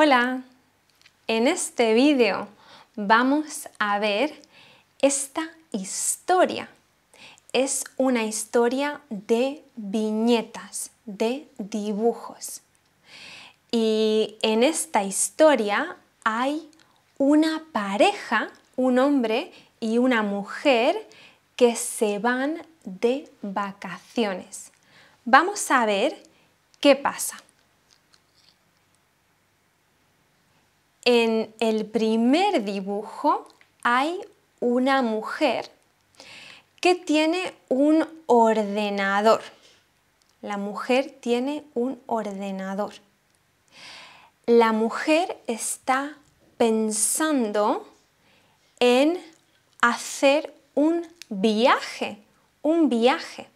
Hola, en este vídeo vamos a ver esta historia. Es una historia de viñetas, de dibujos. Y en esta historia hay una pareja, un hombre y una mujer que se van de vacaciones. Vamos a ver qué pasa. En el primer dibujo hay una mujer que tiene un ordenador. La mujer tiene un ordenador. La mujer está pensando en hacer un viaje, un viaje.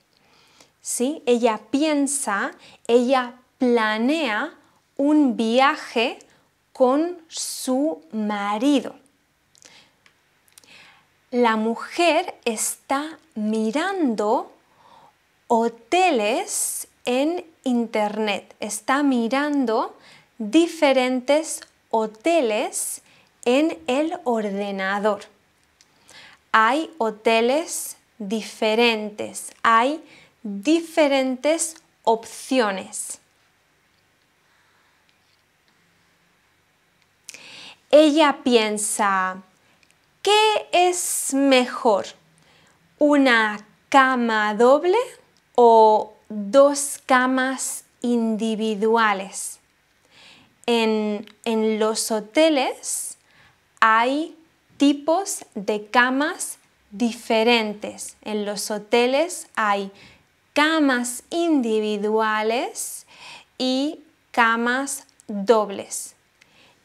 ¿Sí? Ella piensa, ella planea un viaje con su marido. La mujer está mirando hoteles en internet, está mirando diferentes hoteles en el ordenador. Hay hoteles diferentes, hay diferentes opciones. ella piensa, ¿qué es mejor? ¿Una cama doble o dos camas individuales? En, en los hoteles hay tipos de camas diferentes. En los hoteles hay camas individuales y camas dobles.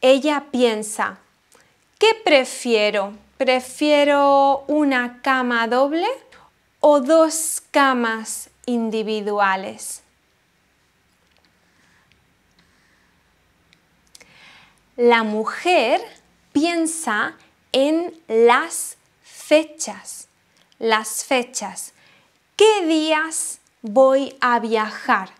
Ella piensa, ¿qué prefiero? ¿Prefiero una cama doble o dos camas individuales? La mujer piensa en las fechas, las fechas. ¿Qué días voy a viajar?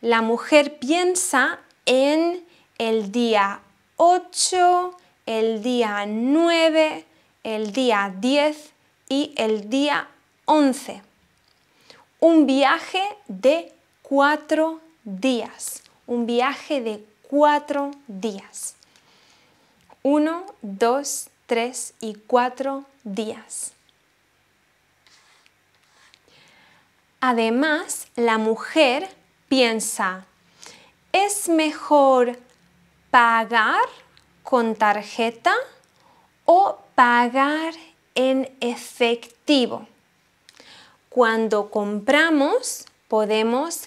La mujer piensa en el día 8, el día 9, el día 10 y el día 11. Un viaje de cuatro días. Un viaje de cuatro días. Uno, dos, tres y cuatro días. Además, la mujer piensa, es mejor pagar con tarjeta o pagar en efectivo. Cuando compramos podemos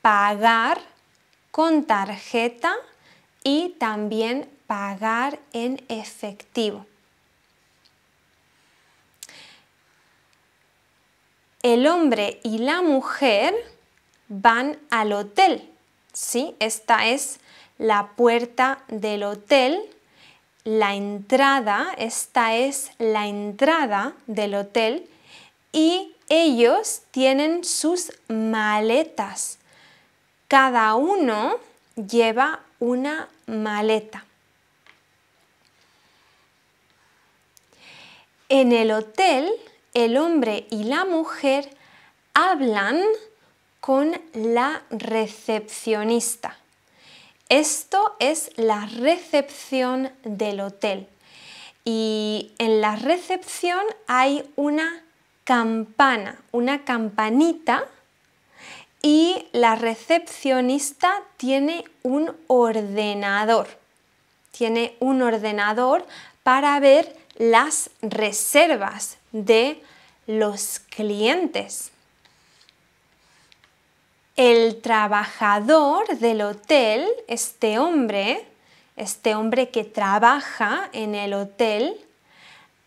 pagar con tarjeta y también pagar en efectivo. El hombre y la mujer van al hotel. ¿sí? Esta es la puerta del hotel, la entrada, esta es la entrada del hotel y ellos tienen sus maletas. Cada uno lleva una maleta. En el hotel, el hombre y la mujer hablan con la recepcionista. Esto es la recepción del hotel. Y en la recepción hay una campana, una campanita y la recepcionista tiene un ordenador. Tiene un ordenador para ver las reservas de los clientes el trabajador del hotel, este hombre, este hombre que trabaja en el hotel,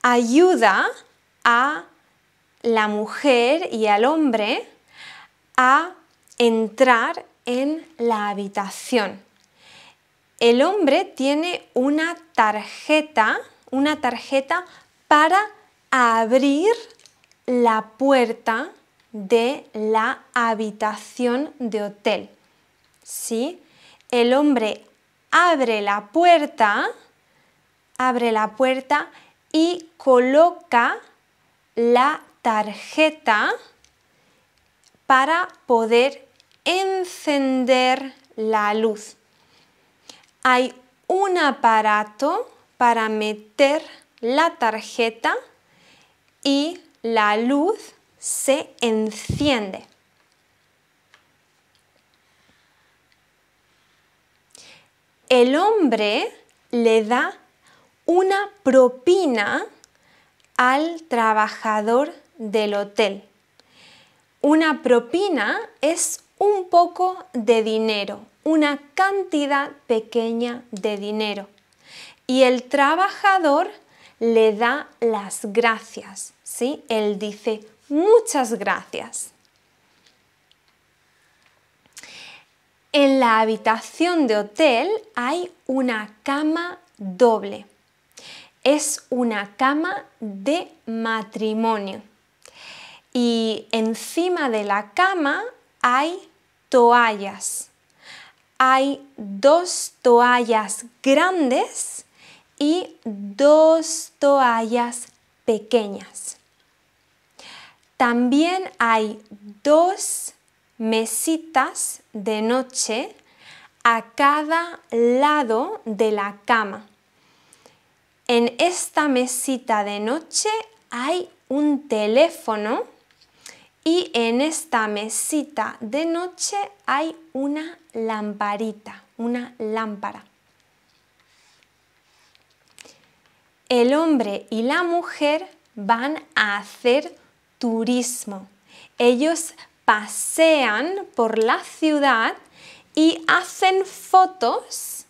ayuda a la mujer y al hombre a entrar en la habitación. El hombre tiene una tarjeta, una tarjeta para abrir la puerta de la habitación de hotel. ¿Sí? El hombre abre la puerta, abre la puerta y coloca la tarjeta para poder encender la luz. Hay un aparato para meter la tarjeta y la luz se enciende. El hombre le da una propina al trabajador del hotel. Una propina es un poco de dinero, una cantidad pequeña de dinero. Y el trabajador le da las gracias, ¿sí? Él dice, Muchas gracias. En la habitación de hotel hay una cama doble. Es una cama de matrimonio. Y encima de la cama hay toallas. Hay dos toallas grandes y dos toallas pequeñas. También hay dos mesitas de noche a cada lado de la cama. En esta mesita de noche hay un teléfono y en esta mesita de noche hay una lamparita, una lámpara. El hombre y la mujer van a hacer turismo. Ellos pasean por la ciudad y hacen fotos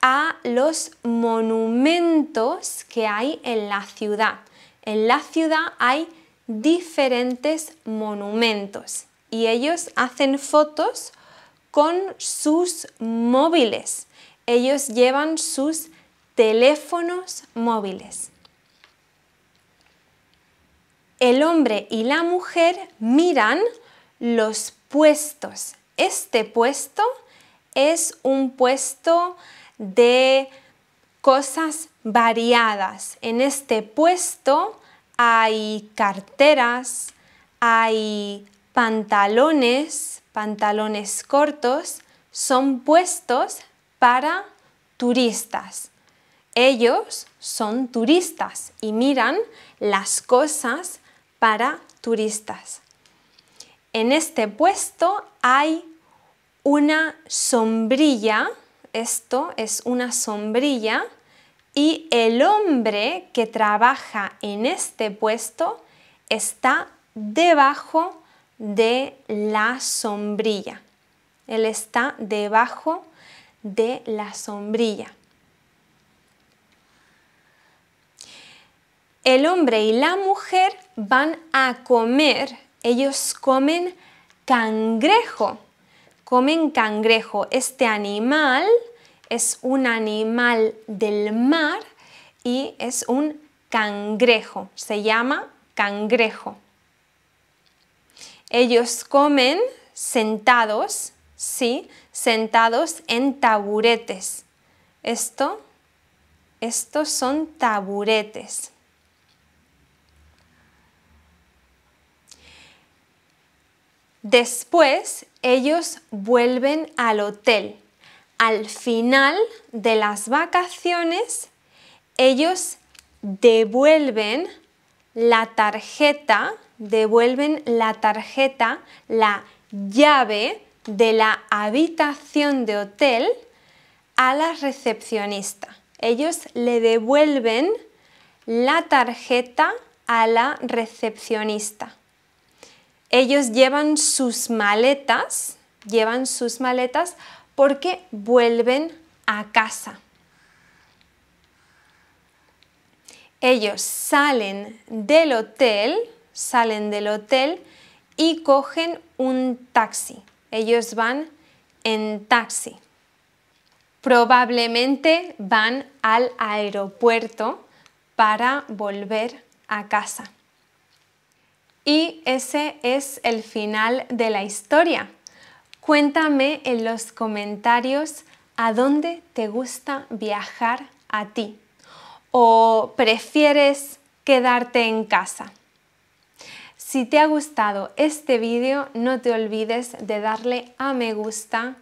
a los monumentos que hay en la ciudad. En la ciudad hay diferentes monumentos y ellos hacen fotos con sus móviles. Ellos llevan sus teléfonos móviles el hombre y la mujer miran los puestos. Este puesto es un puesto de cosas variadas. En este puesto hay carteras, hay pantalones, pantalones cortos, son puestos para turistas. Ellos son turistas y miran las cosas para turistas. En este puesto hay una sombrilla, esto es una sombrilla, y el hombre que trabaja en este puesto está debajo de la sombrilla. Él está debajo de la sombrilla. El hombre y la mujer van a comer, ellos comen cangrejo. Comen cangrejo. Este animal es un animal del mar y es un cangrejo. Se llama cangrejo. Ellos comen sentados, sí, sentados en taburetes. Esto, estos son taburetes. Después ellos vuelven al hotel. Al final de las vacaciones, ellos devuelven la tarjeta, devuelven la tarjeta, la llave de la habitación de hotel a la recepcionista. Ellos le devuelven la tarjeta a la recepcionista. Ellos llevan sus maletas, llevan sus maletas porque vuelven a casa. Ellos salen del hotel, salen del hotel y cogen un taxi. Ellos van en taxi. Probablemente van al aeropuerto para volver a casa. Y ese es el final de la historia. Cuéntame en los comentarios a dónde te gusta viajar a ti o prefieres quedarte en casa. Si te ha gustado este vídeo, no te olvides de darle a me gusta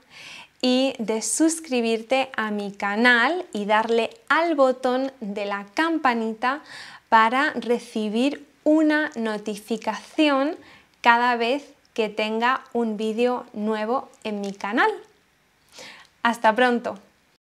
y de suscribirte a mi canal y darle al botón de la campanita para recibir una notificación cada vez que tenga un vídeo nuevo en mi canal. ¡Hasta pronto!